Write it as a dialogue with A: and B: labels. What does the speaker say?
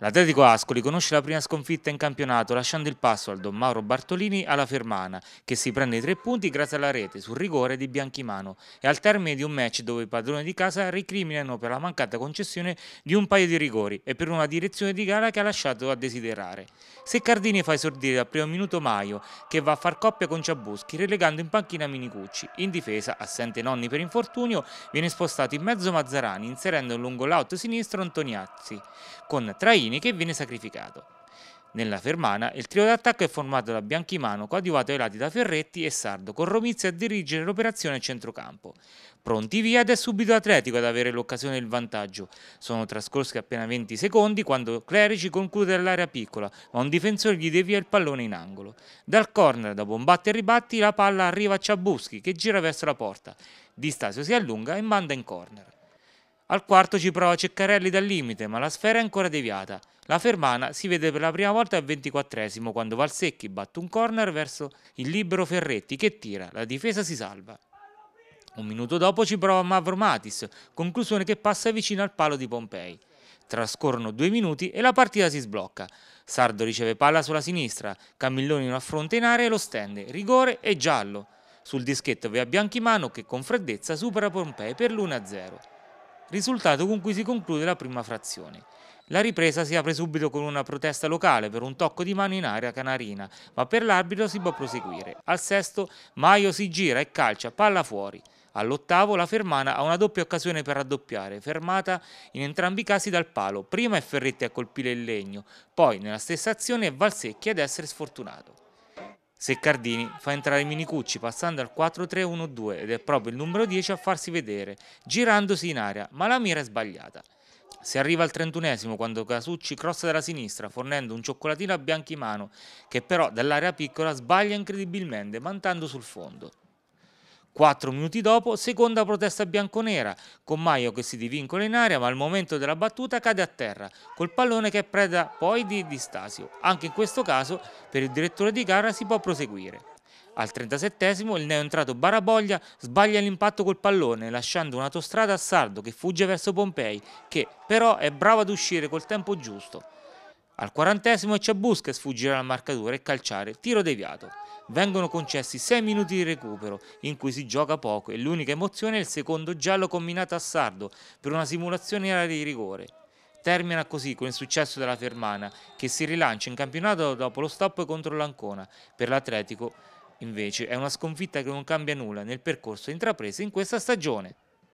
A: L'Atletico Ascoli conosce la prima sconfitta in campionato lasciando il passo al Don Mauro Bartolini alla Fermana che si prende i tre punti grazie alla rete sul rigore di Bianchimano e al termine di un match dove i padroni di casa recriminano per la mancata concessione di un paio di rigori e per una direzione di gara che ha lasciato a desiderare. Seccardini fa esordire al primo minuto Maio che va a far coppia con Ciabuschi relegando in panchina Minicucci. In difesa, assente Nonni per infortunio, viene spostato in mezzo Mazzarani inserendo lungo l'out sinistro Antoniazzi. Con Traini bambini che viene sacrificato. Nella fermana il trio d'attacco è formato da Bianchimano, coadiuvato ai lati da Ferretti e Sardo, con Romizia a dirigere l'operazione centrocampo. Pronti via ed è subito Atletico ad avere l'occasione e il vantaggio. Sono trascorsi appena 20 secondi quando Clerici conclude all'area piccola, ma un difensore gli devia il pallone in angolo. Dal corner, da bombatti e ribatti, la palla arriva a Ciabuschi, che gira verso la porta. Di Stasio si allunga e manda in corner. Al quarto ci prova Ceccarelli dal limite, ma la sfera è ancora deviata. La Fermana si vede per la prima volta al 24 quando Valsecchi batte un corner verso il libero Ferretti che tira, la difesa si salva. Un minuto dopo ci prova Mavro Matis, conclusione che passa vicino al palo di Pompei. Trascorrono due minuti e la partita si sblocca. Sardo riceve palla sulla sinistra, Camilloni lo affronta in area e lo stende, rigore e giallo. Sul dischetto vi ha Bianchimano che con freddezza supera Pompei per l'1-0 risultato con cui si conclude la prima frazione. La ripresa si apre subito con una protesta locale per un tocco di mano in area canarina, ma per l'arbitro si può proseguire. Al sesto Maio si gira e calcia, palla fuori. All'ottavo la Fermana ha una doppia occasione per raddoppiare, fermata in entrambi i casi dal palo. Prima è Ferretti a colpire il legno, poi nella stessa azione è Valsecchi ad essere sfortunato. Seccardini fa entrare Minicucci passando al 4-3-1-2 ed è proprio il numero 10 a farsi vedere, girandosi in aria, ma la mira è sbagliata. Si arriva al 31 quando Casucci crossa dalla sinistra fornendo un cioccolatino a Bianchimano che però dall'area piccola sbaglia incredibilmente mantando sul fondo. Quattro minuti dopo, seconda protesta bianconera, con Maio che si divincola in aria ma al momento della battuta cade a terra, col pallone che è preda poi di Distasio. Anche in questo caso per il direttore di gara si può proseguire. Al 37 il neoentrato Baraboglia sbaglia l'impatto col pallone lasciando un'autostrada a Sardo che fugge verso Pompei che però è bravo ad uscire col tempo giusto. Al quarantesimo c'è Busquets fuggire alla marcatura e calciare, tiro deviato. Vengono concessi 6 minuti di recupero, in cui si gioca poco e l'unica emozione è il secondo giallo combinato a Sardo per una simulazione in area di rigore. Termina così con il successo della Fermana, che si rilancia in campionato dopo lo stop contro l'Ancona. Per l'Atletico, invece, è una sconfitta che non cambia nulla nel percorso intrapreso in questa stagione.